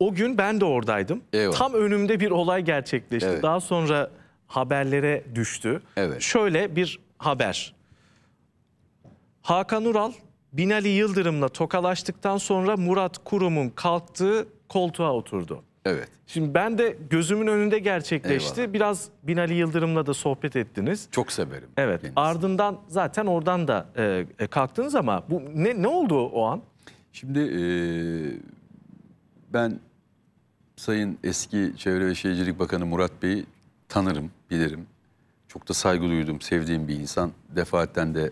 O gün ben de oradaydım. Eyvallah. Tam önümde bir olay gerçekleşti. Evet. Daha sonra haberlere düştü. Evet. Şöyle bir haber. Hakan Ural, Binali Yıldırım'la tokalaştıktan sonra Murat Kurum'un kalktığı koltuğa oturdu. Evet. Şimdi ben de gözümün önünde gerçekleşti. Eyvallah. Biraz Binali Yıldırım'la da sohbet ettiniz. Çok severim. Evet. Kendisi. Ardından zaten oradan da e, e, kalktınız ama bu ne ne oldu o an? Şimdi e, ben Sayın eski Çevre ve Şehircilik Bakanı Murat Bey'i tanırım, bilirim. Çok da saygı duyduğum, sevdiğim bir insan. Defaatten de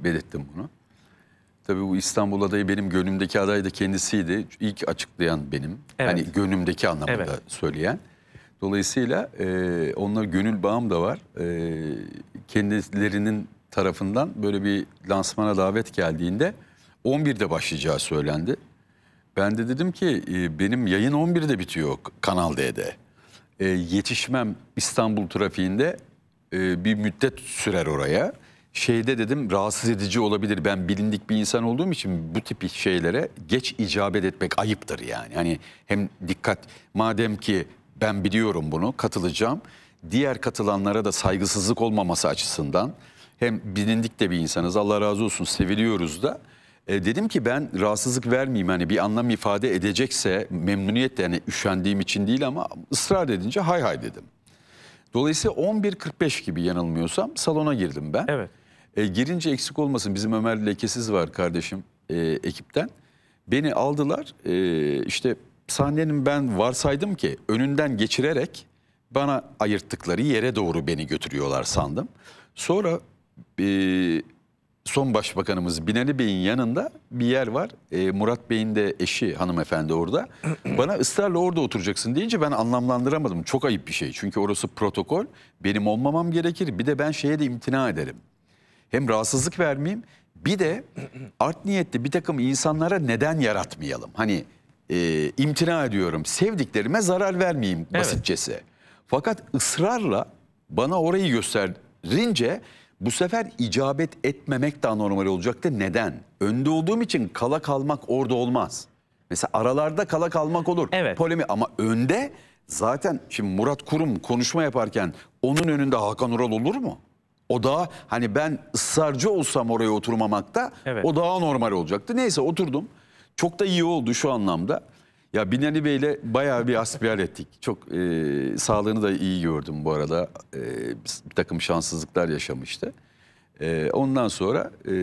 belirttim bunu. Tabii bu İstanbul adayı benim gönlümdeki aday da kendisiydi. İlk açıklayan benim. Evet. Hani gönlümdeki anlamda evet. söyleyen. Dolayısıyla e, onunla gönül bağım da var. E, kendilerinin tarafından böyle bir lansmana davet geldiğinde 11'de başlayacağı söylendi. Ben de dedim ki ee, benim yayın 11'de bitiyor Kanal D'de. E, yetişmem İstanbul trafiğinde e, bir müddet sürer oraya. Şeyde dedim rahatsız edici olabilir. Ben bilindik bir insan olduğum için bu tip şeylere geç icabet etmek ayıptır yani. Hani hem dikkat madem ki ben biliyorum bunu katılacağım. Diğer katılanlara da saygısızlık olmaması açısından hem bilindik de bir insanız Allah razı olsun seviliyoruz da e, dedim ki ben rahatsızlık vermeyeyim hani bir anlam ifade edecekse memnuniyetle yani üşendiğim için değil ama ısrar edince hay hay dedim. Dolayısıyla 11.45 gibi yanılmıyorsam salona girdim ben. Evet. E, girince eksik olmasın bizim Ömer lekesiz var kardeşim e, ekipten. Beni aldılar e, işte sahnenin ben varsaydım ki önünden geçirerek bana ayırttıkları yere doğru beni götürüyorlar sandım. Sonra e, son başbakanımız Binali Bey'in yanında bir yer var. E, Murat Bey'in de eşi hanımefendi orada. Bana ısrarla orada oturacaksın deyince ben anlamlandıramadım. Çok ayıp bir şey. Çünkü orası protokol. Benim olmamam gerekir. Bir de ben şeye de imtina ederim. Hem rahatsızlık vermeyeyim. Bir de art niyetli bir takım insanlara neden yaratmayalım? Hani e, imtina ediyorum. Sevdiklerime zarar vermeyeyim basitçesi. Evet. Fakat ısrarla bana orayı gösterince bu sefer icabet etmemek daha normal olacaktı. Neden? Önde olduğum için kala kalmak orada olmaz. Mesela aralarda kala kalmak olur. Evet. Polemi ama önde zaten şimdi Murat Kurum konuşma yaparken onun önünde Hakan Ural olur mu? O daha hani ben ısrarcı olsam oraya oturmamakta evet. o daha normal olacaktı. Neyse oturdum. Çok da iyi oldu şu anlamda. Ya Binali ile bayağı bir asbiyal ettik. Çok e, sağlığını da iyi gördüm bu arada. E, bir takım şanssızlıklar yaşamıştı. E, ondan sonra e,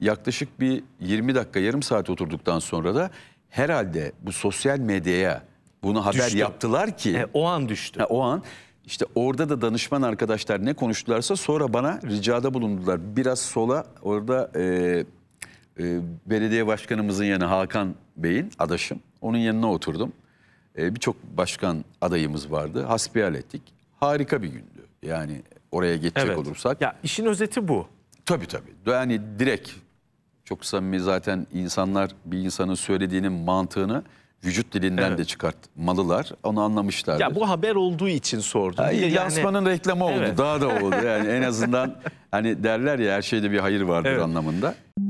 yaklaşık bir 20 dakika yarım saat oturduktan sonra da herhalde bu sosyal medyaya bunu haber düştü. yaptılar ki. E, o an düştü. E, o an işte orada da danışman arkadaşlar ne konuştularsa sonra bana ricada bulundular. Biraz sola orada e, e, belediye başkanımızın yanı Hakan Bey'in adaşım. Onun yanına oturdum. E, Birçok başkan adayımız vardı. Hasbihal ettik. Harika bir gündü. Yani oraya geçecek evet. olursak. Ya işin özeti bu. Tabii tabii. Yani direkt çok samimi zaten insanlar bir insanın söylediğinin mantığını vücut dilinden evet. de çıkartmalılar. Onu anlamışlardı. Ya bu haber olduğu için sordum. Yansmanın yani, reklamı oldu. Evet. Daha da oldu. Yani en azından hani derler ya her şeyde bir hayır vardır evet. anlamında.